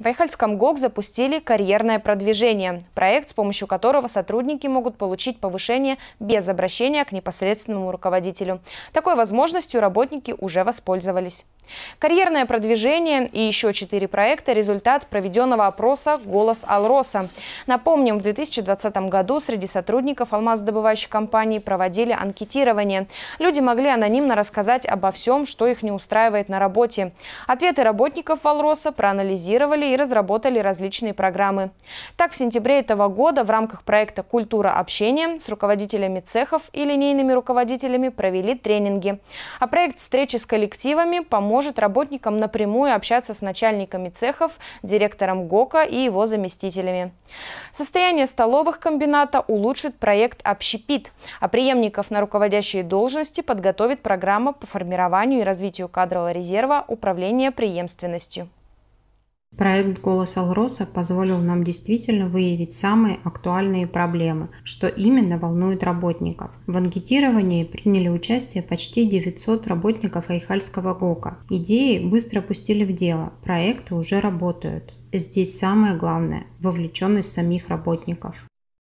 В Айхальском ГОК запустили карьерное продвижение, проект, с помощью которого сотрудники могут получить повышение без обращения к непосредственному руководителю. Такой возможностью работники уже воспользовались. Карьерное продвижение и еще четыре проекта – результат проведенного опроса «Голос Алроса». Напомним, в 2020 году среди сотрудников алмазодобывающей компании проводили анкетирование. Люди могли анонимно рассказать обо всем, что их не устраивает на работе. Ответы работников «Алроса» проанализировали и разработали различные программы. Так, в сентябре этого года в рамках проекта «Культура общения» с руководителями цехов и линейными руководителями провели тренинги. А проект «Встречи с коллективами» помог поможет работникам напрямую общаться с начальниками цехов, директором ГОКа и его заместителями. Состояние столовых комбината улучшит проект «Общепит», а преемников на руководящие должности подготовит программа по формированию и развитию кадрового резерва управления преемственностью. Проект «Голос Алроса» позволил нам действительно выявить самые актуальные проблемы, что именно волнует работников. В анкетировании приняли участие почти 900 работников Айхальского ГОКа. Идеи быстро пустили в дело, проекты уже работают. Здесь самое главное – вовлеченность самих работников.